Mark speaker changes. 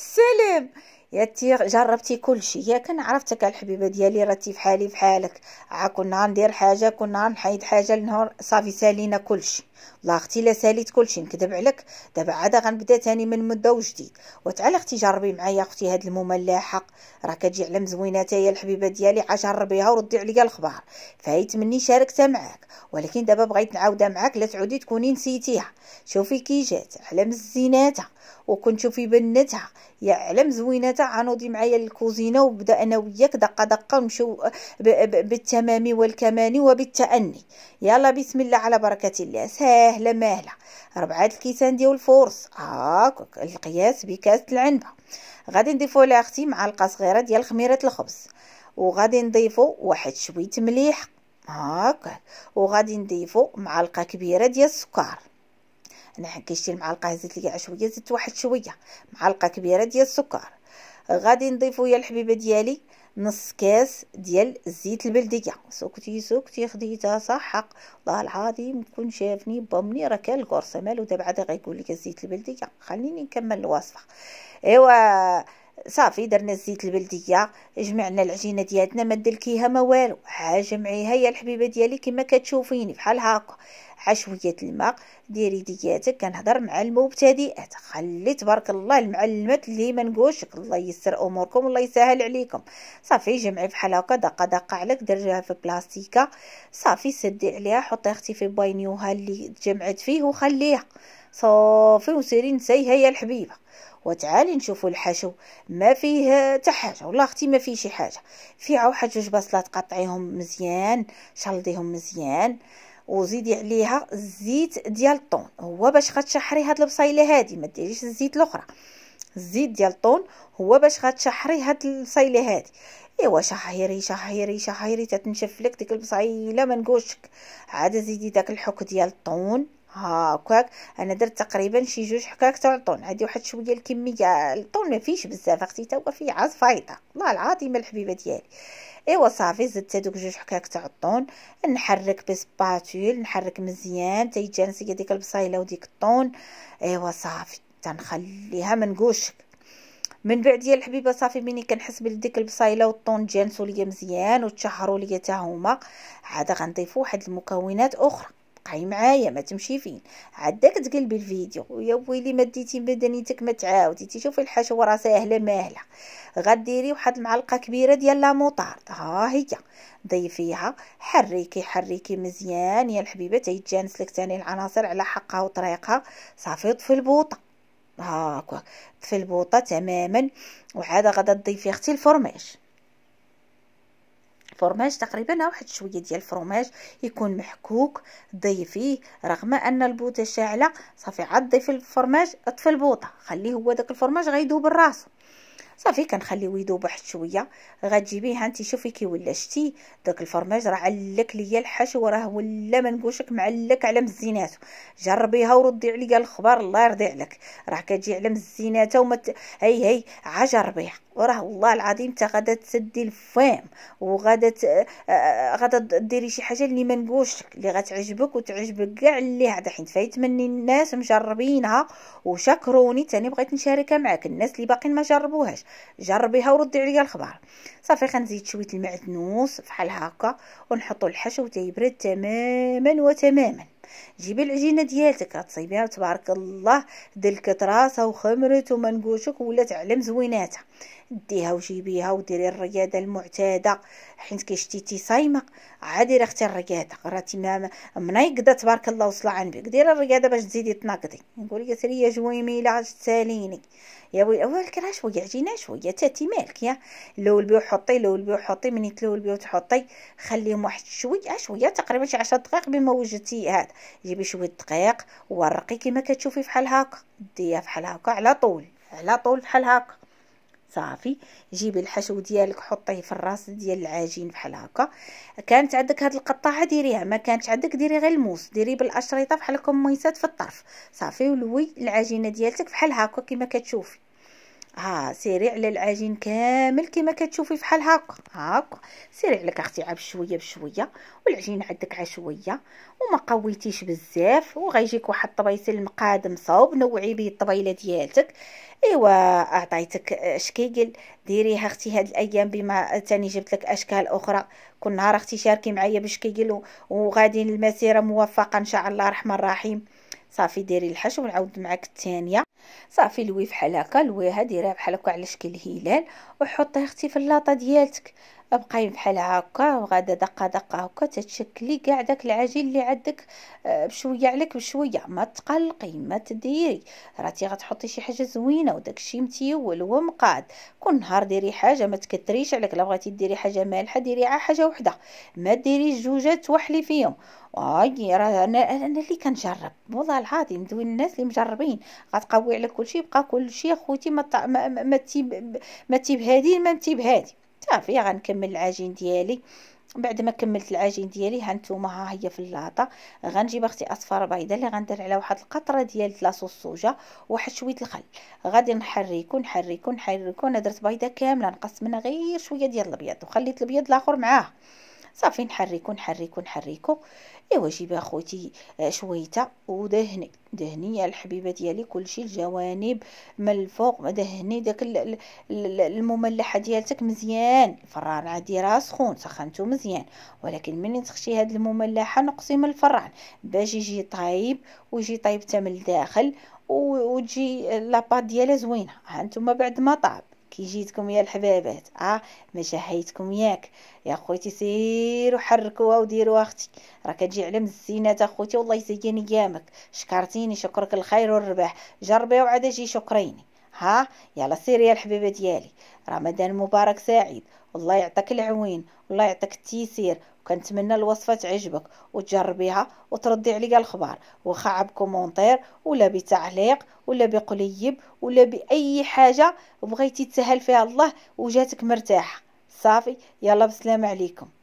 Speaker 1: Selim يا تي جربتي كل شيء يا كان عرفتك الحبيبه ديالي راتي في حالي في حالك عا كنا ندير حاجه كنا نحيد حاجه لنهار صافي سالينا كل شيء والله اختي لا ساليت كل شيء نكذب عليك دابا عاد غنبدا تاني من مده وجديد وتعال اختي جربي معايا اختي هاد المومه اللاحق راه كتجي على مزوينه يا الحبيبه ديالي عا جربيها وردي عليا الخبار فايت مني شاركتها معاك ولكن دابا بغيت نعاودها معاك لا تعودي تكوني نسيتيها شوفي كي جات على مزيناتها وكنت شوفي بنتها يا على مزويناتها تاع غنوضي معايا للكوزينه وبدا انا وياك دقه دقه نمشيو بالتمام والكمان وبالتاني يلا بسم الله على بركه الله سهله ماهله ربعه الكيسان ديال الفرص هاك آه القياس بكاس العنبه غادي نضيفوا اختي معلقه صغيره ديال خميره الخبز وغادي نضيفوا واحد شويه مليح هاك وغادي نضيفوا معلقه كبيره ديال السكر انا حكيت المعلقه هزت لي شويه زدت واحد شويه معلقه كبيره ديال السكر غادي نضيفو يا الحبيبه ديالي نص كاس ديال الزيت البلديه سكتي سكتي خديتها صح حق والله العظيم كون شافني بامني راه كان الكورسه مالو دابا عاد غيقول لك الزيت البلديه خليني نكمل الوصفه ايوا صافي درنا الزيت البلديه جمعنا العجينه ديالتنا ما دلكيها ما والو ها جمعيها يا الحبيبه ديالي كما كتشوفيني بحال هاكا عشويه الماء ديري دياتك كنهضر مع المبتدئات خلي تبارك الله المعلمات اللي ما نقولش الله يسر اموركم الله يسهل عليكم صافي جمعي بحال هكا دقه دقه عليك درجيها في بلاستيكه صافي سدي عليها حطي اختي في باينيوها اللي تجمعت فيه وخليها صافي وسيري نسايها يا الحبيبه وتعالي نشوفوا الحشو ما فيه حتى حاجه والله اختي ما فيه شي حاجه فيه واحد جوج بصلات قطعيهم مزيان شلطيهم مزيان وزيدي عليها الزيت ديال الطون هو باش غتشحري هاد البصيله هادي ما ديريش الزيت الاخرى الزيت ديال الطون هو باش غتشحري هاد البصيله هادي ايوا شحيري شحيري شحيري تتنشف لك ديك البصيله ما نقولش عاد زيدي داك الحك ديال الطون هاكاك انا درت تقريبا شي جوج حكاك تاع الطون عندي واحد شويه الكميه الطون ما فيش بزاف اختي تا هو فيه عاد فايطه والله العظيم الحبيبه ديالي ايوا صافي زدت هذوك جوج حكاك تاع الطون نحرك بسباتول نحرك مزيان تا يتجانس هي ديك البصيله وديك الطون ايوا صافي تنخليها منقوشك من بعد ديال الحبيبه صافي مني كنحس بلي ديك البصيله والطون جانسوا ليا مزيان وتشهروا ليا تا هما عاد غنضيفوا واحد المكونات اخرى بقاي معايا ما تمشي فين عاد تقلبي الفيديو ويا ويلي ما ديتي مدنيتك ما تعاودي تشوفي الحشوه راه ساهله ماهله غديري واحد المعلقه كبيره ديال لا موطارد ها هي ضيفيها حركي حركي مزيان يا الحبيبه تيتجانس لك تاني العناصر على حقها وطريقها صافي طفي البوطه هاكا في البوطه تماما وعاد غادا تضيفي اختي الفرماج الفرماج تقريبا واحد شويه ديال الفرماج يكون محكوك ضيفيه رغم ان البوطه شاعله صافي عاد ضيفي الفرماج اطفي البوطه خليه هو داك الفرماج غيدوب راسو صافي كنخليو يذوب واحد شويه غتجيبيها انت شوفي كي ولا شتي داك الفرماج راه علك ليا الحشو راه ولا ما لك معلك على مزيناتو جربيها وردي عليا الخبر الله يرضي عليك راه كتجي على مزيناته وما ت... هي هي عجربيها وراه والله العظيم تا غادا تسدي الفام وغادا ت... آه، آه، غادا ديري شي حاجه اللي ما نقولش اللي غتعجبك وتعجبك كاع اللي هذا حيت مني الناس مجربينها وشكروني تاني بغيت نشاركها معاك الناس اللي باقيين ما جربوهاش جربيها وردي عليا الخبار صافي غنزيد شويه المعدنوس فحال هكا ونحطو الحشو تيبرد تماما وتماما جيبي العجينه ديالتك غتصيبيها تبارك الله دير راسها وخمرت ومنقوشك ولات علم زويناتها ديها وجيبيها وديري الرياضه المعتاده حيت كشتيتي صايمه عادي اختي الرياضه راتي ما منايقده تبارك الله وصلى عن بك ديري الرياضه باش تزيدي تناقضي نقول لك سريه جويميله عاد تساليني يا وي اول كراش شويه عجينه شويه تاتي مالك يا لولبي وحطي لولبي وحطي مني تلولبي وتحطي خليهم واحد شويه شويه تقريبا شي 10 دقائق بما وجدتي هذا جيبي شويه دقيق ورقي كما كتشوفي فحال هكا ديها فحال هكا على طول على طول فحال هكا صافي جيبي الحشو ديالك حطيه في الراس ديال العجين فحال هكا كانت عندك هاد القطاعه ديريها ما كانتش عندك ديري غير الموس ديري بالاشرطه فحال الكميسات في الطرف صافي ولوي العجينه ديالتك فحال هكا كما كتشوفي ها سيري على العجين كامل كما كتشوفي فحال هاك هاك سيري عليك اختي عا بشويه بشويه والعجين عندك عشويه وما قويتيش بزاف وغيجيك واحد الطبيسل المقادم صوب نوعي به الطبيله ديالتك ايوا عطيتك شكيكل ديريها اختي هاد الايام بما تاني جبت لك اشكال اخرى كل نهار اختي شاركي معايا بشكيكل وغادي المسيره موفقه ان شاء الله الرحمن الرحيم صافي ديري الحشو ونعاود معاك الثانيه صافي لوي فحال هكا لويها ديريها بحال هكا على شكل هلال وحطيها اختي في اللاطه ديالتك بقاي بحال هكا وغادا دقه دقه هكا تتشكلي كاع داك العجين اللي عندك آه، بشويه عليك بشويه ما تقلقي ما تديري راتي غتحطي شي حاجه زوينه وداك الشيء متيول ومقاد كل نهار ديري حاجه ما تكثريش عليك لا بغيتي ديري حاجه مالحه ديري عا حاجه وحده ما ديريش جوجه توحلي فيهم واي راه انا انا اللي كنجرب والله العظيم دوي الناس اللي مجربين غتقوي على كلشي يبقى كلشي اخوتي ما ما ما تيب ما تيبهادي ما تيبهادي صافي غنكمل العجين ديالي بعد ما كملت العجين ديالي هانتوما ها هي في اللاطه غنجيب اختي اصفر بيضه اللي غندير عليها واحد القطره ديال لاصوص الصوجه وواحد شويه الخل غادي نحركو نحركو نحركو انا درت بيضه كامله نقص منها غير شويه ديال الابيض وخليت الابيض الاخر معاه صافي نحركو نحركو نحركو ايوا جيبي اخوتي آه، شويته ودهني دهني يا الحبيبه ديالي كلشي الجوانب من الفوق دهني داك المملحه ديالتك مزيان الفران عادي راه سخون سخنتو مزيان ولكن ملي تخشي هاد المملحه نقصي من الفران باش يجي طايب ويجي طايب حتى من الداخل وتجي لاباط ديالها زوينه هانتوما بعد ما طاب كي جيتكم يا الحبابات اه ما شهيتكم ياك يا خوتي سيروا حركوها وديروا اختي راه كتجي على مزينات اخوتي والله يزين ايامك شكرتيني شكرك الخير والرباح جربي وعاد اجي شكريني ها يلا سيري يا الحبيبه ديالي رمضان مبارك سعيد الله يعطيك العوين والله يعطيك التيسير وكنتمنى الوصفه تعجبك وتجربيها وتردي عليا الخبر واخا كومونتير ولا بتعليق ولا بقليب ولا باي حاجه بغيتي تسهل فيها الله وجاتك مرتاحه صافي يلا بسلام عليكم